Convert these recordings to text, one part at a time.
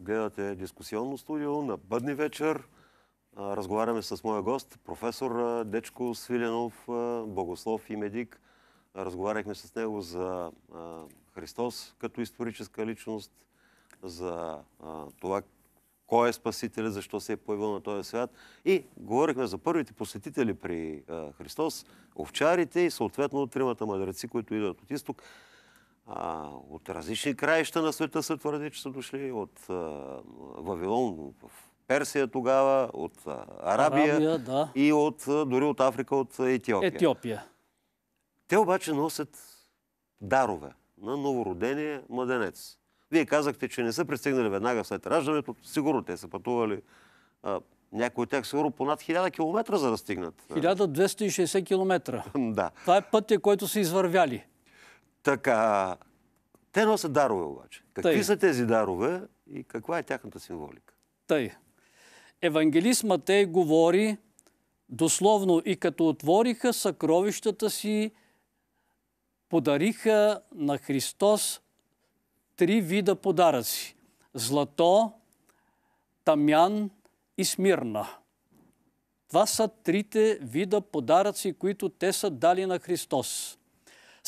Гледате дискусионно студио на бъдни вечер. Разговаряме с моя гост, професор Дечко Свиленов, богослов и медик. Разговаряхме с него за Христос като историческа личност, за това кой е Спасителя, защо се е появил на този свят. И говорихме за първите посетители при Христос, овчарите и съответно тримата мъдреци, които идват от изток. А, от различни краища на света се твърди, че са дошли от а, Вавилон в Персия тогава, от Арабия, Арабия да. и от, дори от Африка, от Етиопия. Етиопия. Те обаче носят дарове на новородение младенец. Вие казахте, че не са пристигнали веднага след раждането. Сигурно те са пътували. А, някои от тях сигурно понад 1000 км за да стигнат. 1260 км. да. Това е пътя, който са извървяли. Така, те носят дарове обаче. Какви Тъй. са тези дарове и каква е тяхната символика? Тъй. Евангелист Матей говори дословно и като отвориха съкровищата си, подариха на Христос три вида подаръци. Злато, тамян и смирна. Това са трите вида подаръци, които те са дали на Христос.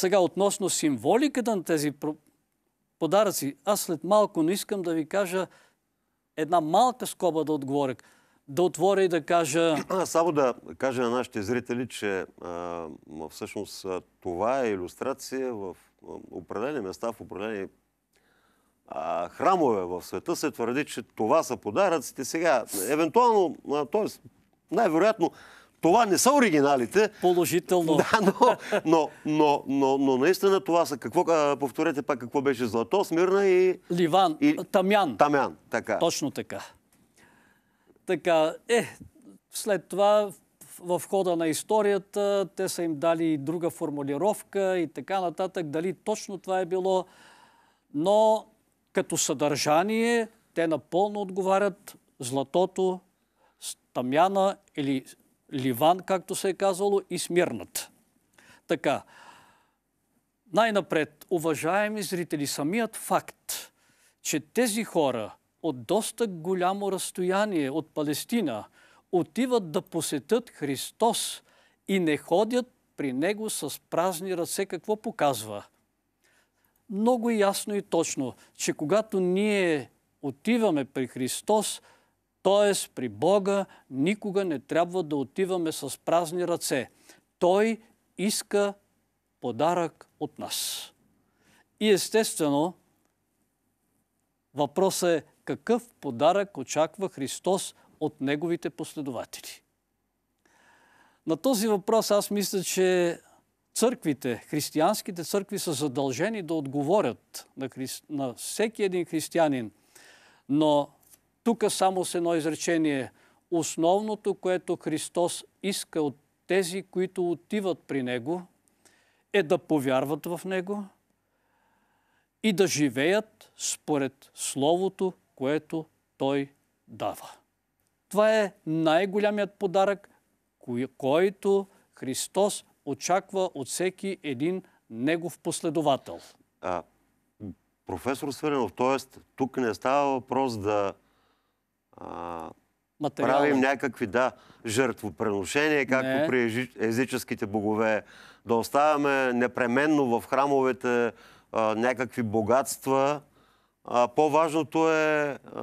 Сега относно символиката на тези подаръци, аз след малко не искам да ви кажа една малка скоба да отговоря. Да отворя и да кажа... Само да кажа на нашите зрители, че а, всъщност това е иллюстрация в определени места, в определени а, храмове в света се твърди, че това са подаръците. Сега, евентуално, т.е. най-вероятно, това не са оригиналите. Положително. Да, но, но, но, но, но наистина това са. Какво, повторете пак какво беше Злато, Смирна и... Ливан, и... Тамян. Тамян, така. Точно така. Така, е, след това в хода на историята те са им дали и друга формулировка и така нататък. Дали точно това е било, но като съдържание те напълно отговарят златото, тамяна или Ливан, както се е казало, и Смирнат. Така, най-напред, уважаеми зрители, самият факт, че тези хора от доста голямо разстояние от Палестина отиват да посетят Христос и не ходят при Него с празни ръце, какво показва? Много ясно и точно, че когато ние отиваме при Христос, Тоест при Бога никога не трябва да отиваме с празни ръце. Той иска подарък от нас. И естествено, въпросът е какъв подарък очаква Христос от неговите последователи. На този въпрос аз мисля, че църквите, християнските църкви са задължени да отговорят на, хри... на всеки един християнин. Но тук само с едно изречение. Основното, което Христос иска от тези, които отиват при Него, е да повярват в Него и да живеят според Словото, което Той дава. Това е най-голямият подарък, който Христос очаква от всеки един Негов последовател. А, професор Сверенов, т.е. тук не става въпрос да а, Материал. правим някакви, да, жертвоприношения, както при езическите богове. Да оставяме непременно в храмовете а, някакви богатства. А, по-важното е а,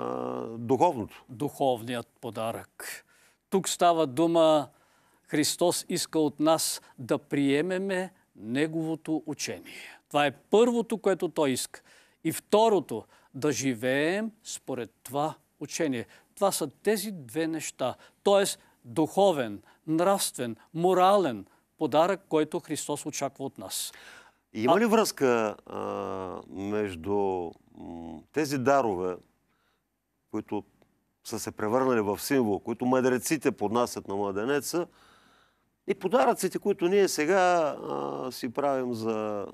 духовното. Духовният подарък. Тук става дума, Христос иска от нас да приемеме Неговото учение. Това е първото, което Той иска. И второто, да живеем според това учение. Това са тези две неща. Тоест духовен, нравствен, морален подарък, който Христос очаква от нас. Има ли връзка а, между тези дарове, които са се превърнали в символ, които мъдреците поднасят на младенеца, и подаръците, които ние сега а, си правим за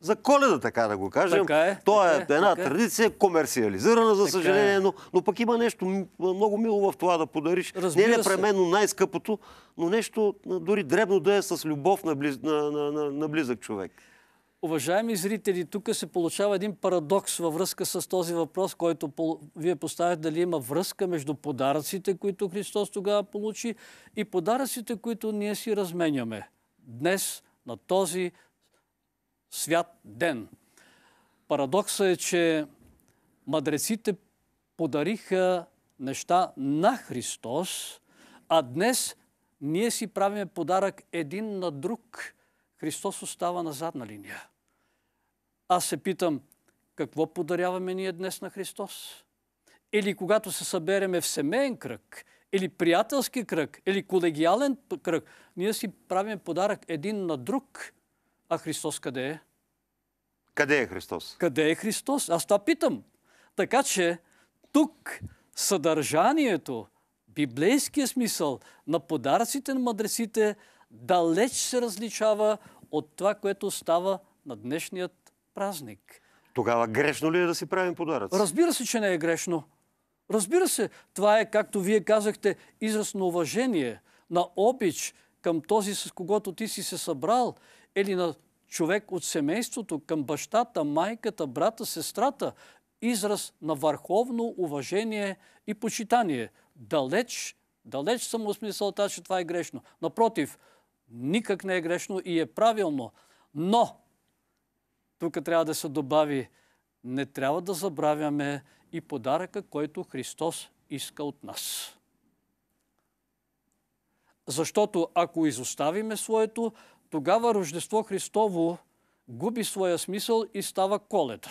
за коледа, така да го кажем. Така е, То е така, е, една така. Е. традиция, комерциализирана, за е. съжаление, е. но, но пък има нещо много мило в това да подариш. Разбира Не е непременно най-скъпото, но нещо дори дребно да е с любов на, близ, на, на, на, на близък човек. Уважаеми зрители, тук се получава един парадокс във връзка с този въпрос, който вие поставяте дали има връзка между подаръците, които Христос тогава получи и подаръците, които ние си разменяме. Днес на този свят ден. Парадоксът е, че мъдреците подариха неща на Христос, а днес ние си правиме подарък един на друг. Христос остава на задна линия. Аз се питам, какво подаряваме ние днес на Христос? Или когато се събереме в семейен кръг, или приятелски кръг, или колегиален кръг, ние си правим подарък един на друг – а Христос къде е? Къде е Христос? Къде е Христос? Аз това питам. Така че тук съдържанието, библейския смисъл на подаръците на мъдреците далеч се различава от това, което става на днешният празник. Тогава грешно ли е да си правим подаръци? Разбира се, че не е грешно. Разбира се, това е, както вие казахте, израз на уважение, на обич към този, с когото ти си се събрал или на човек от семейството към бащата, майката, брата, сестрата, израз на върховно уважение и почитание. Далеч, далеч съм от смисълта, че това е грешно. Напротив, никак не е грешно и е правилно. Но, тук трябва да се добави, не трябва да забравяме и подаръка, който Христос иска от нас. Защото ако изоставиме своето, тогава Рождество Христово губи своя смисъл и става коледа.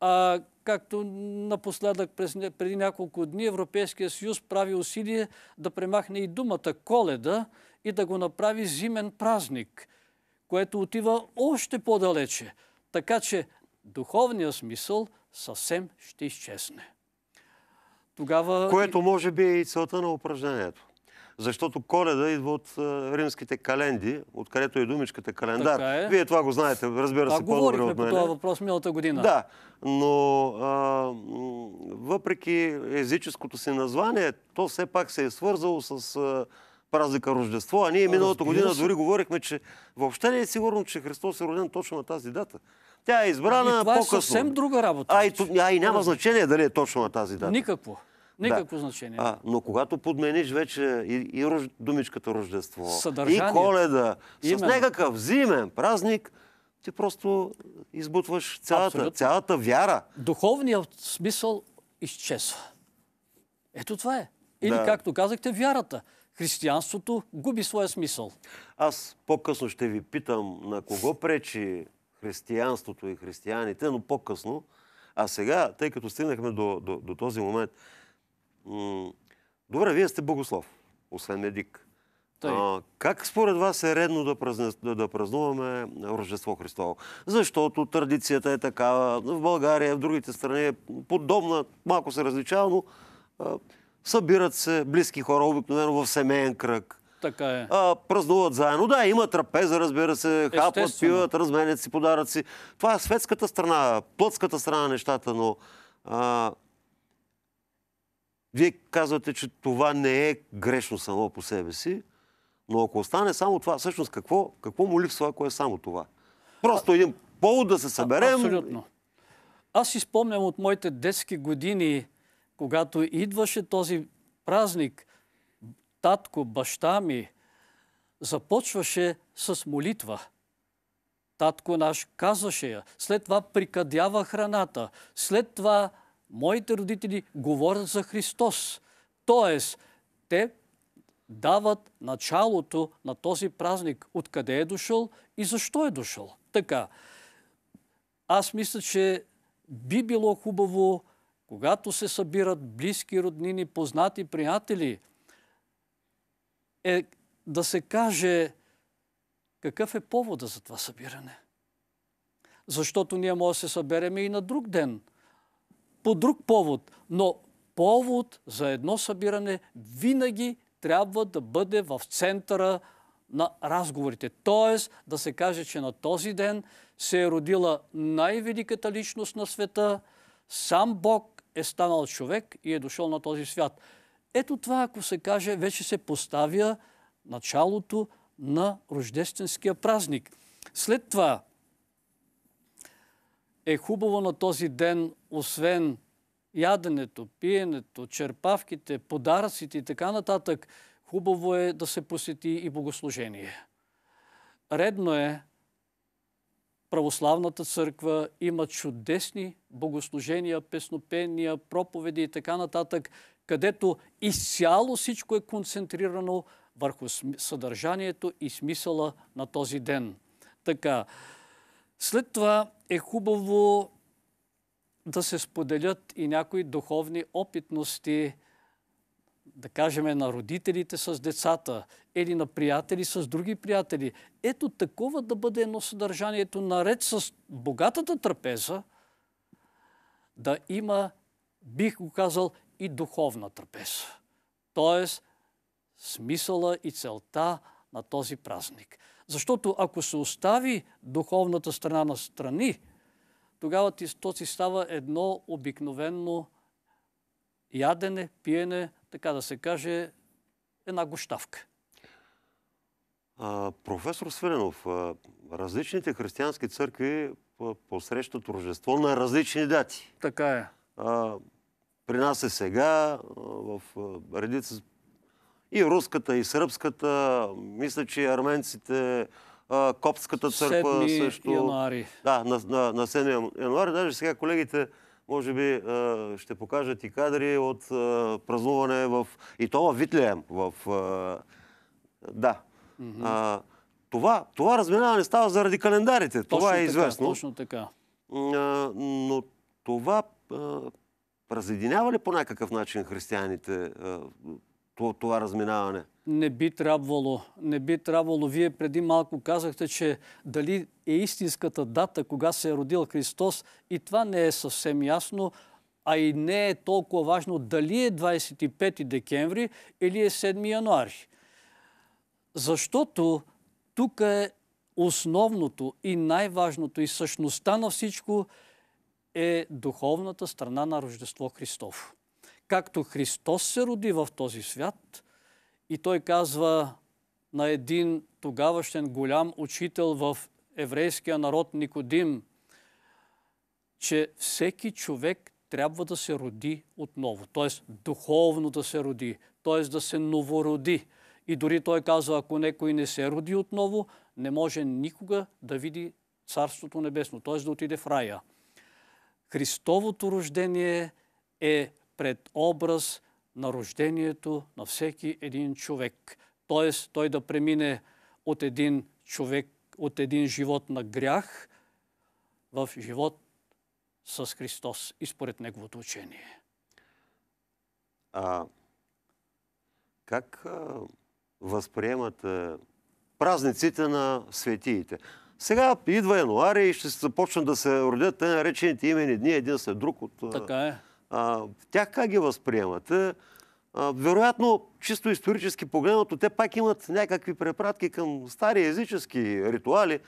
А, както напоследък през, преди няколко дни Европейския съюз прави усилие да премахне и думата коледа и да го направи зимен празник, което отива още по-далече. Така че духовният смисъл съвсем ще изчезне. Тогава... Което може би е и целта на упражнението защото коледа идва от римските календи, откъдето е думичката календар. Е. Вие това го знаете, разбира се, по-добре от мен. по това въпрос миналата година. Да, но а, въпреки езическото си название, то все пак се е свързало с а, празника Рождество, а ние миналата година дори говорихме, че въобще не е сигурно, че Христос е роден точно на тази дата. Тя е избрана ами е по-късно. Това по е съвсем друга работа. А и, а и няма значение дали е точно на тази дата. Никакво. Никакво да. значение. А, но когато подмениш вече и, и рож... думичката Рождество, Съдържание. и Коледа, Именно. с някакъв зимен празник, ти просто избутваш цялата, цялата вяра. Духовният смисъл изчезва. Ето това е. Или, да. както казахте, вярата. Християнството губи своя смисъл. Аз по-късно ще ви питам на кого пречи християнството и християните, но по-късно. А сега, тъй като стигнахме до, до, до този момент, Добре, вие сте богослов, освен медик. Той. А, как според вас е редно да, празне, да, празнуваме Рождество Христово? Защото традицията е такава, в България, в другите страни е подобна, малко се различава, но а, събират се близки хора, обикновено в семейен кръг. Така е. А, празнуват заедно. Да, има трапеза, разбира се, хапват, пиват, разменят си подаръци. Това е светската страна, плътската страна на нещата, но а, вие казвате, че това не е грешно само по себе си, но ако остане само това, всъщност какво, какво му липсва, ако е само това? Просто а, един повод да се съберем. Абсолютно. Аз си спомням от моите детски години, когато идваше този празник, татко, баща ми започваше с молитва. Татко наш казваше я, след това прикадява храната, след това Моите родители говорят за Христос. Тоест, те дават началото на този празник. Откъде е дошъл и защо е дошъл. Така, аз мисля, че би било хубаво, когато се събират близки роднини, познати приятели, е да се каже какъв е повода за това събиране. Защото ние може да се съберем и на друг ден по друг повод. Но повод за едно събиране винаги трябва да бъде в центъра на разговорите. Тоест да се каже, че на този ден се е родила най-великата личност на света, сам Бог е станал човек и е дошъл на този свят. Ето това, ако се каже, вече се поставя началото на рождественския празник. След това, е хубаво на този ден, освен яденето, пиенето, черпавките, подаръците и така нататък, хубаво е да се посети и богослужение. Редно е, православната църква има чудесни богослужения, песнопения, проповеди и така нататък, където изцяло всичко е концентрирано върху съдържанието и смисъла на този ден. Така, след това е хубаво да се споделят и някои духовни опитности, да кажем, на родителите с децата или на приятели с други приятели. Ето такова да бъде едно съдържанието наред с богатата трапеза, да има, бих го казал, и духовна трапеза. Тоест, смисъла и целта на този празник – защото ако се остави духовната страна на страни, тогава ти, то си става едно обикновено ядене, пиене, така да се каже, една гощавка. А, професор Свиренов, различните християнски църкви посрещат рождество на различни дати. Така е. А, при нас е сега, в редица и руската, и сръбската, мисля, че и арменците, Копската църква 7 също. Януари. Да, на, на, 7 януари. Даже сега колегите може би ще покажат и кадри от празнуване в... И то в Витлеем. В, да. Mm -hmm. а, това, това разминаване става заради календарите. Точно това е така, известно. Точно така. А, но това а, разединява ли по някакъв начин християните? това разминаване? Не би трябвало. Не би трябвало. Вие преди малко казахте, че дали е истинската дата, кога се е родил Христос, и това не е съвсем ясно, а и не е толкова важно дали е 25 декември или е 7 януари. Защото тук е основното и най-важното и същността на всичко е духовната страна на Рождество Христово както Христос се роди в този свят и той казва на един тогавашен голям учител в еврейския народ Никодим, че всеки човек трябва да се роди отново, т.е. духовно да се роди, т.е. да се новороди. И дори той казва, ако некои не се роди отново, не може никога да види Царството Небесно, т.е. да отиде в рая. Христовото рождение е пред образ на рождението на всеки един човек. Т.е. той да премине от един човек, от един живот на грях в живот с Христос и според Неговото учение. А, как а, възприемат а, празниците на светиите? Сега идва януари и ще започнат да се родят те наречените имени дни един след друг от... Така е а, тях как ги възприемат? А, вероятно, чисто исторически погледнато, те пак имат някакви препратки към стари езически ритуали,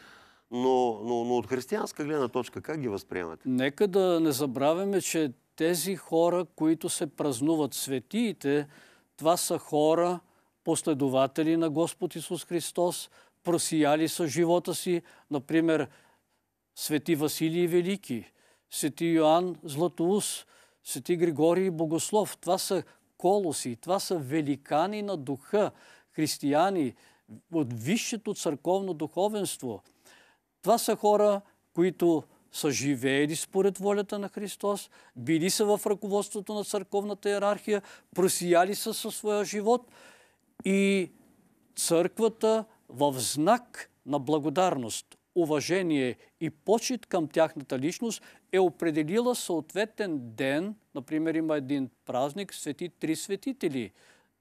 но, но, но от християнска гледна точка как ги възприемате? Нека да не забравяме, че тези хора, които се празнуват светиите, това са хора, последователи на Господ Исус Христос, просияли са живота си, например, свети Василий Велики, свети Йоанн Златоус – Свети Григорий Богослов. Това са колоси, това са великани на духа, християни от висшето църковно духовенство. Това са хора, които са живеели според волята на Христос, били са в ръководството на църковната иерархия, просияли са със своя живот и църквата в знак на благодарност уважение и почет към тяхната личност, е определила съответен ден. Например, има един празник Свети Три Светители.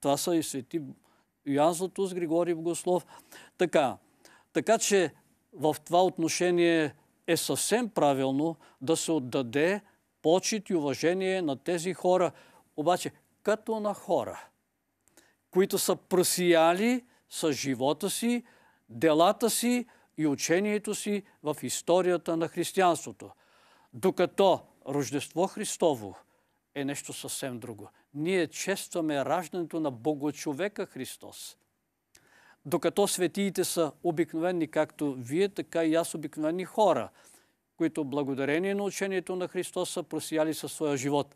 Това са и Свети Йоан Златус, Григорий Богослов. Така, така че в това отношение е съвсем правилно да се отдаде почет и уважение на тези хора, обаче като на хора, които са просияли с живота си, делата си, и учението си в историята на християнството. Докато Рождество Христово е нещо съвсем друго. Ние честваме раждането на Богочовека Христос. Докато светиите са обикновени, както вие, така и аз обикновени хора, които благодарение на учението на Христос са просияли със своя живот.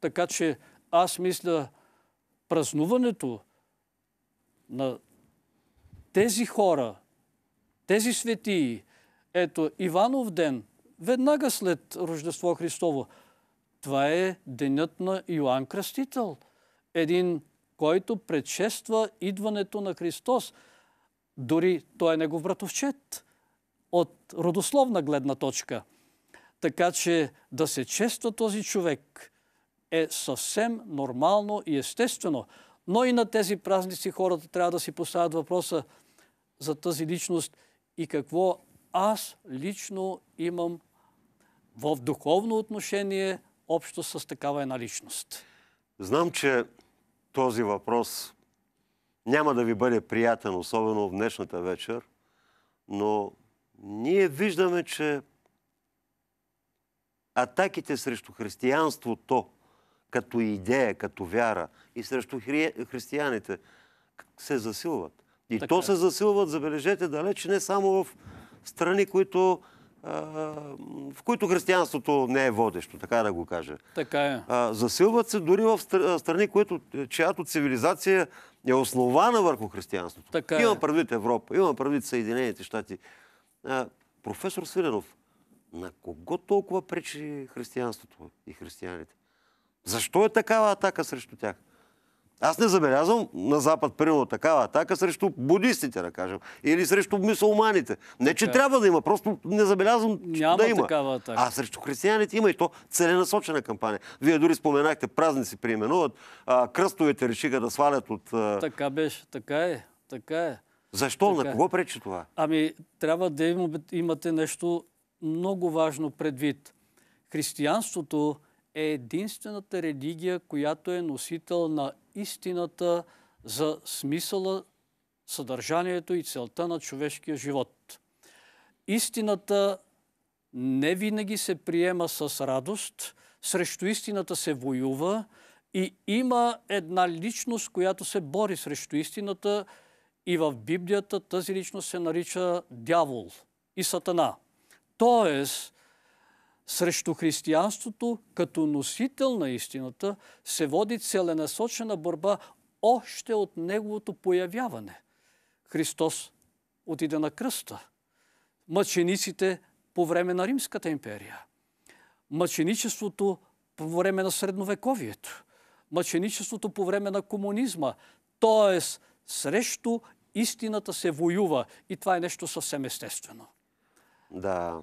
Така че аз мисля, празнуването на тези хора, тези светии, ето Иванов ден, веднага след Рождество Христово, това е денят на Йоанн Кръстител. Един, който предшества идването на Христос. Дори той е негов братовчет от родословна гледна точка. Така че да се чества този човек е съвсем нормално и естествено. Но и на тези празници хората трябва да си поставят въпроса за тази личност – и какво аз лично имам в духовно отношение общо с такава една личност. Знам, че този въпрос няма да ви бъде приятен, особено в днешната вечер, но ние виждаме, че атаките срещу християнството като идея, като вяра и срещу хри... християните се засилват. И така. то е. се засилват, забележете, далеч не само в страни, които, а, в които християнството не е водещо, така да го кажа. Така е. А, засилват се дори в страни, които, чиято цивилизация е основана върху християнството. Така е. предвид Европа, има предвид Съединените щати. А, професор Свиленов, на кого толкова пречи християнството и християните? Защо е такава атака срещу тях? Аз не забелязвам на Запад, примерно, такава атака срещу будистите, да кажем, или срещу мусулманите. Не, че така. трябва да има, просто не забелязвам, че Няма да има. Такава атака. А срещу християните има и то целенасочена кампания. Вие дори споменахте, празници приименуват, а, кръстовете решиха да свалят от... А... Така беше, така е, така е. Защо? Така. На е. кого пречи това? Ами, трябва да имате нещо много важно предвид. Християнството е единствената религия, която е носител на истината за смисъла, съдържанието и целта на човешкия живот. Истината не винаги се приема с радост, срещу истината се воюва и има една личност, която се бори срещу истината и в Библията тази личност се нарича дявол и сатана. Тоест, срещу християнството, като носител на истината, се води целенасочена борба още от неговото появяване. Христос отиде на кръста. Мъчениците по време на Римската империя. Мъченичеството по време на средновековието. Мъченичеството по време на комунизма. Тоест, срещу истината се воюва. И това е нещо съвсем естествено. Да.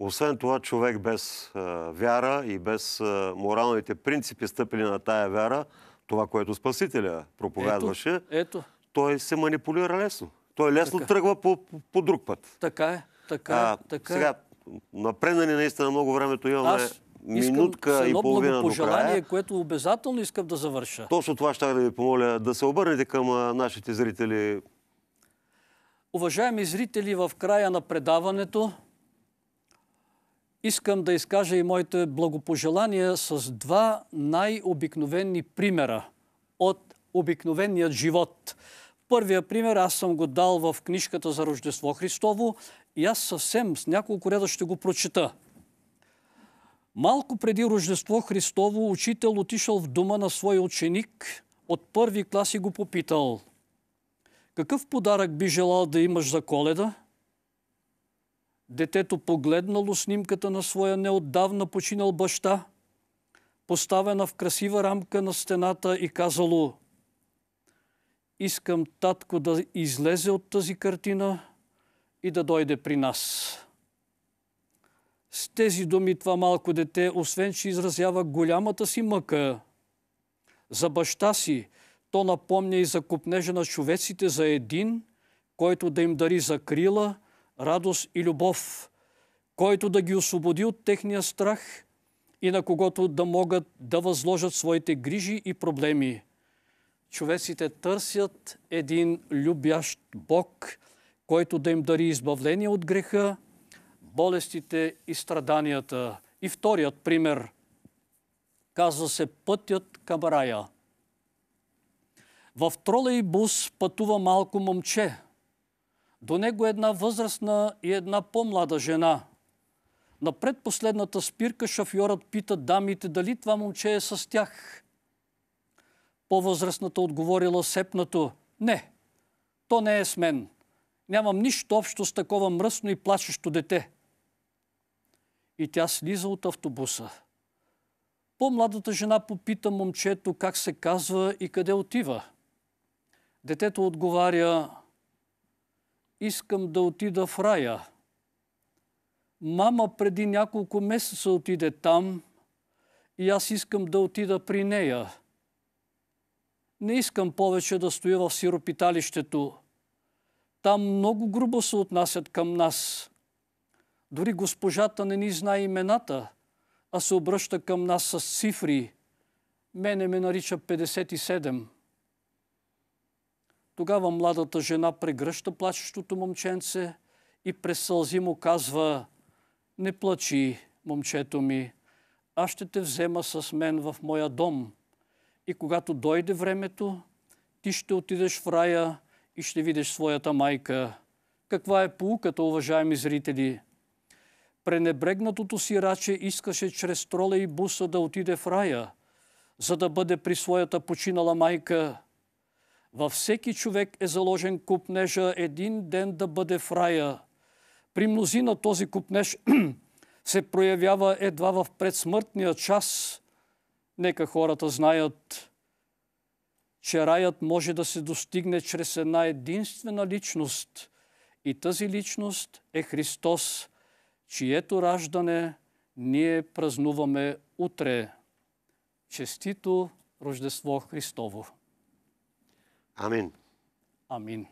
Освен това, човек без а, вяра и без а, моралните принципи, стъпили на тая вяра, това, което Спасителя проповядваше, ето, ето. той се манипулира лесно. Той лесно така. тръгва по, по, по друг път. Така е, така е. Така сега, напреднани наистина много времето имаме... Аз минутка и половина до края. което обязателно искам да завърша. Точно това ще да ви помоля да се обърнете към нашите зрители. Уважаеми зрители, в края на предаването искам да изкажа и моите благопожелания с два най-обикновени примера от обикновеният живот. Първия пример аз съм го дал в книжката за Рождество Христово и аз съвсем с няколко реда ще го прочита. Малко преди Рождество Христово учител отишъл в дома на свой ученик, от първи клас и го попитал – какъв подарък би желал да имаш за коледа – Детето погледнало снимката на своя неотдавна починал баща, поставена в красива рамка на стената и казало «Искам татко да излезе от тази картина и да дойде при нас». С тези думи това малко дете, освен че изразява голямата си мъка за баща си, то напомня и за купнежа на човеците за един, който да им дари закрила – радост и любов, който да ги освободи от техния страх и на когото да могат да възложат своите грижи и проблеми. Човеците търсят един любящ Бог, който да им дари избавление от греха, болестите и страданията. И вторият пример казва се пътят към рая. В тролейбус пътува малко момче – до него е една възрастна и една по-млада жена. На предпоследната спирка шофьорът пита дамите дали това момче е с тях. По-възрастната отговорила сепнато «Не, то не е с мен. Нямам нищо общо с такова мръсно и плачещо дете». И тя слиза от автобуса. По-младата жена попита момчето как се казва и къде отива. Детето отговаря искам да отида в рая. Мама преди няколко месеца отиде там и аз искам да отида при нея. Не искам повече да стоя в сиропиталището. Там много грубо се отнасят към нас. Дори госпожата не ни знае имената, а се обръща към нас с цифри. Мене ме нарича 57. Тогава младата жена прегръща плачещото момченце и през сълзи му казва «Не плачи, момчето ми, аз ще те взема с мен в моя дом и когато дойде времето, ти ще отидеш в рая и ще видиш своята майка». Каква е полуката, уважаеми зрители? Пренебрегнатото си раче искаше чрез троле и буса да отиде в рая, за да бъде при своята починала майка – във всеки човек е заложен купнежа един ден да бъде в рая. При мнозина този купнеж се проявява едва в предсмъртния час. Нека хората знаят, че раят може да се достигне чрез една единствена личност. И тази личност е Христос, чието раждане ние празнуваме утре. Честито Рождество Христово! Amen. Amen.